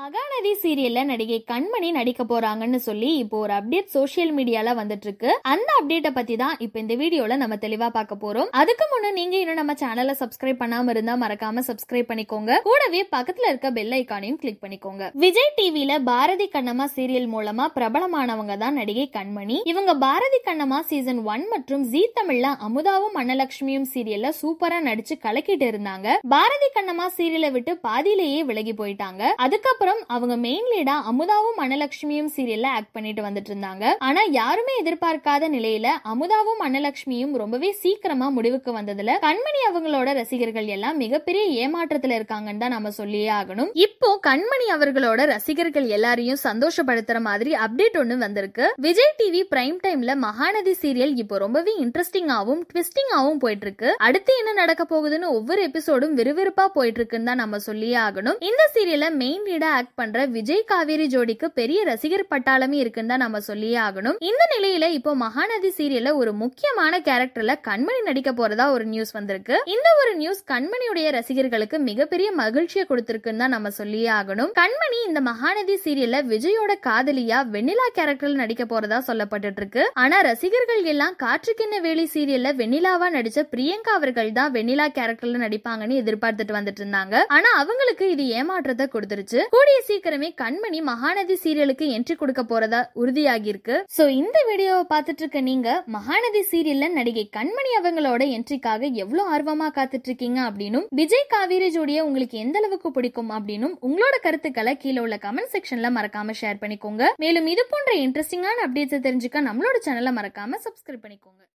மகாநதி சீரியல்ல நடிகை கண்மணி நடிக்க போறாங்கன்னு சொல்லி இப்போ ஒரு அப்டேட் சோசியல் மீடியால வந்துட்டு இருக்கு அந்த அப்டேட்டை பத்தி தான் இப்போ இந்த வீடியோல நம்ம தெளிவா பார்க்க போறோம் அதுக்கு முன்ன நீங்க இன்னும் நம்ம சேனலை சப்ஸ்கிரைப் பண்ணாம இருந்தா மறக்காம சப்ஸ்கிரைப் பண்ணிக்கோங்க கூடவே பக்கத்துல இருக்க பெல் ஐக்கானையும் கிளிக் பண்ணிக்கோங்க விஜய் டிவில பாரதி கண்ணம்மா சீரியல் மூலமா பிரபலமானவங்க தான் நடிகை கண்மணி இவங்க பாரதி கண்ணம்மா சீசன் ஒன் மற்றும் ஜி தமிழ்ல அமுதாவும் அன்னலட்சுமியும் சீரியல்ல சூப்பரா நடிச்சு கலக்கிட்டு இருந்தாங்க பாரதி கண்ணம்மா சீரியலை விட்டு பாதியிலேயே விலகி போயிட்டாங்க அதுக்கப்புறம் அப்புறம் அவங்க மெயின் லீடா அமுதாவும் அனலட்சுமியும் சீரியல்ல ஆக்ட் பண்ணிட்டு வந்துட்டு இருந்தாங்க ஆனா யாருமே எதிர்பார்க்காத நிலையில அமுதாவும் அனலட்சுமியும் ரொம்பவே சீக்கிரமா முடிவுக்கு வந்ததுல கண்மணி அவங்களோட ரசிகர்கள் எல்லாம் மிகப்பெரிய ஏமாற்றத்துல இருக்காங்கன்னு தான் நம்ம சொல்லியே ஆகணும் இப்போ கண்மணி அவர்களோட ரசிகர்கள் எல்லாரையும் சந்தோஷப்படுத்துற மாதிரி அப்டேட் ஒண்ணு வந்திருக்கு விஜய் டிவி பிரைம் டைம்ல மகாநதி சீரியல் இப்போ ரொம்பவே இன்ட்ரெஸ்டிங்காவும் ட்விஸ்டிங்காவும் போயிட்டு இருக்கு அடுத்து என்ன நடக்க போகுதுன்னு ஒவ்வொரு எபிசோடும் விறுவிறுப்பா போயிட்டு இருக்குன்னு தான் நம்ம சொல்லியே ஆகணும் இந்த சீரியல்ல மெயின் லீடா ஆக்ட் பண்ற விஜய் காவேரி ஜோடிக்கு பெரிய ரசிகர் பட்டாளமே இருக்குன்னு தான் நம்ம சொல்லியே ஆகணும் இந்த நிலையில இப்போ மகாநதி சீரியல்ல ஒரு முக்கியமான கேரக்டர்ல கண்மணி நடிக்க போறதா ஒரு நியூஸ் வந்திருக்கு இந்த ஒரு நியூஸ் கண்மணியுடைய ரசிகர்களுக்கு மிகப்பெரிய மகிழ்ச்சியை கொடுத்திருக்குன்னு தான் நம்ம சொல்லியே ஆகணும் கண்மணி இந்த மகாநதி சீரியல்ல விஜயோட காதலியா வெண்ணிலா கேரக்டர்ல நடிக்க போறதா சொல்லப்பட்டு இருக்கு ஆனா ரசிகர்கள் எல்லாம் காற்றுக்கென்ன வேலி சீரியல்ல வெண்ணிலாவா நடிச்ச பிரியங்கா அவர்கள் தான் வெண்ணிலா கேரக்டர்ல நடிப்பாங்கன்னு எதிர்பார்த்துட்டு வந்துட்டு இருந்தாங்க ஆனா அவங்களுக்கு இது ஏமாற்றத்தை கொடுத்துருச்சு கூடிய சீக்கிரமே கண்மணி மகாநதி சீரியலுக்கு என்ட்ரி கொடுக்க போறதா உறுதியாகியிருக்கு சோ இந்த வீடியோவை பார்த்துட்டு இருக்க நீங்க மகாநதி சீரியல்ல நடிகை கண்மணி அவங்களோட என்ட்ரிக்காக எவ்வளவு ஆர்வமா காத்துட்டு இருக்கீங்க அப்படின்னும் விஜய் காவேரி ஜோடிய உங்களுக்கு எந்த அளவுக்கு பிடிக்கும் அப்படின்னும் உங்களோட கருத்துக்களை கீழே உள்ள கமெண்ட் செக்ஷன்ல மறக்காம ஷேர் பண்ணிக்கோங்க மேலும் இது போன்ற இன்ட்ரெஸ்டிங்கான அப்டேட்ஸ் தெரிஞ்சுக்க நம்மளோட சேனலை மறக்காம சப்ஸ்கிரைப் பண்ணிக்கோங்க